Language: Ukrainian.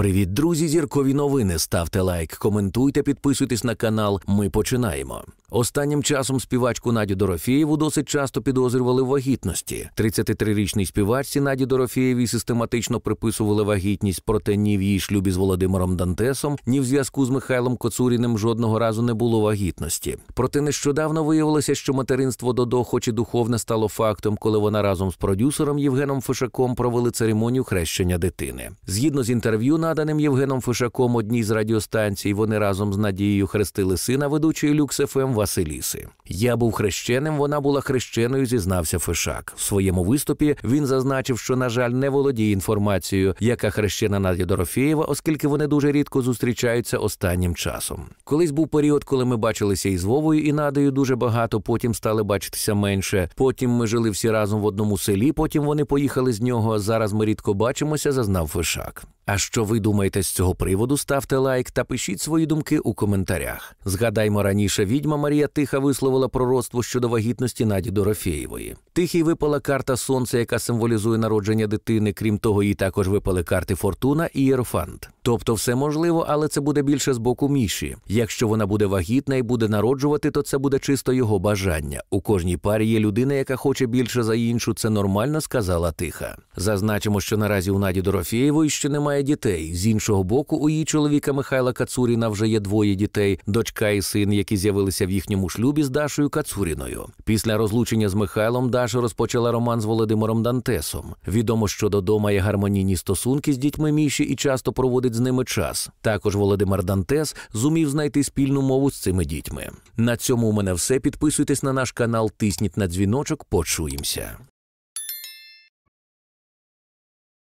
Привіт, друзі! Зіркові новини. Ставте лайк, коментуйте, підписуйтесь на канал. Ми починаємо. Останнім часом співачку Наді Дорофєєву досить часто підозрювали в вагітності. 33-річній співачці Наді Дорофєєвій систематично приписували вагітність, проте ні в її шлюбі з Володимиром Дантесом, ні в зв'язку з Михайлом Коцуріним жодного разу не було вагітності. Проте нещодавно виявилося, що материнство Додо, хоч і духовне, стало фактом, коли вона разом з продюсером Євгеном Фишаком провели церемонію хрещення дитини. Згідно з інтерв'ю, наданим Євгеном Фишаком одній з радіостанцій, вони разом з Надією хрестили сина ведучої люкс ФМ Василіси. Я був хрещеним, вона була хрещеною, зізнався Фишак. В своєму виступі він зазначив, що, на жаль, не володіє інформацією, яка хрещена Надя Дорофєєва, оскільки вони дуже рідко зустрічаються останнім часом. Колись був період, коли ми бачилися із Вовою і Надею дуже багато, потім стали бачитися менше. Потім ми жили всі разом в одному селі, потім вони поїхали з нього. Зараз ми рідко бачимося, зазнав Фишак. А що ви думаєте з цього приводу? Ставте лайк та пишіть свої думки у коментарях. Згадаймо раніше, відьма Марія Тиха висловила пророцтво щодо вагітності Наді Дорофєєвої. Тихій випала карта сонця, яка символізує народження дитини. Крім того, їй також випали карти Фортуна і Єрофант. Тобто все можливо, але це буде більше з боку міші. Якщо вона буде вагітна і буде народжувати, то це буде чисто його бажання. У кожній парі є людина, яка хоче більше за іншу. Це нормально, сказала тиха. Зазначимо, що наразі у Наді Дорофєєвої ще немає дітей. З іншого боку, у її чоловіка Михайла Кацуріна вже є двоє дітей, дочка і син, які з'явилися в їхньому шлюбі з Дашою Кацуріною. Після розлучення з Михайлом Даша розпочала роман з Володимиром Дантесом. Відомо, що додома є гармонійні стосунки з дітьми міші і часто проводить проводить з ними час. Також Володимир Дантес зумів знайти спільну мову з цими дітьми. На цьому у мене все. Підписуйтесь на наш канал, тисніть на дзвіночок. Почуємося.